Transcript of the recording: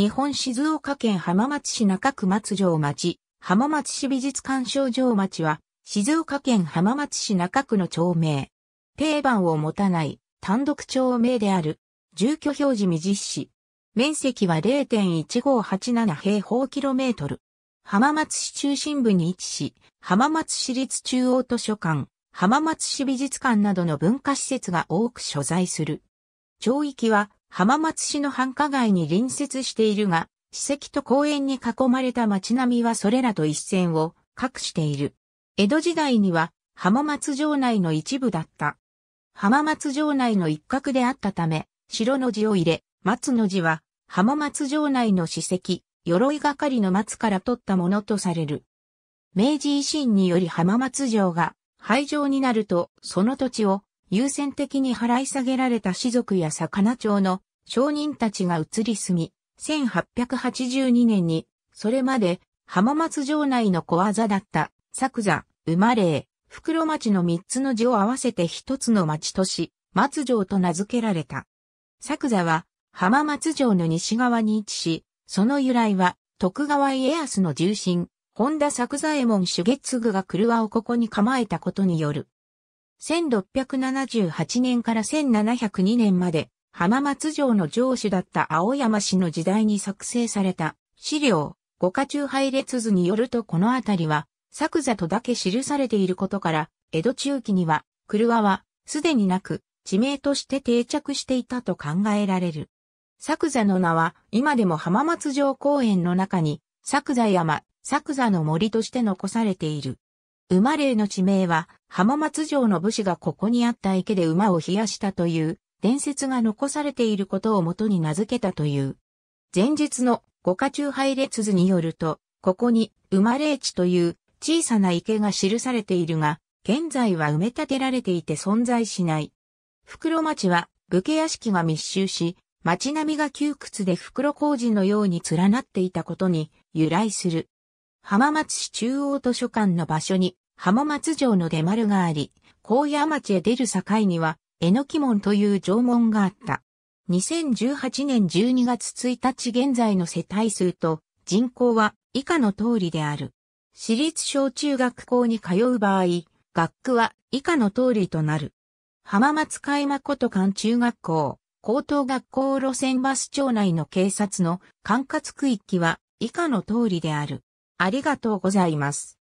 日本静岡県浜松市中区松城町、浜松市美術館賞場町は、静岡県浜松市中区の町名。定番を持たない単独町名である。住居表示未実施。面積は0.1587平方キロメートル。浜松市中心部に位置し、浜松市立中央図書館、浜松市美術館などの文化施設が多く所在する。町域は浜松市の繁華街に隣接しているが、史跡と公園に囲まれた街並みはそれらと一線を画している。江戸時代には浜松城内の一部だった。浜松城内の一角であったため、城の字を入れ、松の字は浜松城内の史跡、鎧係の松から取ったものとされる。明治維新により浜松城が廃城になると、その土地を優先的に払い下げられた士族や魚町の商人たちが移り住み、1882年に、それまで浜松城内の小技だった、作座、生まれ、袋町の三つの字を合わせて一つの町とし、松城と名付けられた。作座は浜松城の西側に位置し、その由来は徳川家康の重臣、本田作座衛門主月具が狂わをここに構えたことによる。1678年から1702年まで浜松城の城主だった青山氏の時代に作成された資料、五家中配列図によるとこの辺りは作座とだけ記されていることから、江戸中期には、車はすでになく地名として定着していたと考えられる。作座の名は今でも浜松城公園の中に作座山、作座の森として残されている。馬霊の地名は、浜松城の武士がここにあった池で馬を冷やしたという伝説が残されていることをもとに名付けたという。前述の五家中配列図によると、ここに馬霊地という小さな池が記されているが、現在は埋め立てられていて存在しない。袋町は武家屋敷が密集し、街並みが窮屈で袋工事のように連なっていたことに由来する。浜松市中央図書館の場所に浜松城の出丸があり、高野町へ出る境には、えのき門という城門があった。2018年12月1日現在の世帯数と人口は以下の通りである。私立小中学校に通う場合、学区は以下の通りとなる。浜松海誠館中学校、高等学校路線バス町内の警察の管轄区域は以下の通りである。ありがとうございます。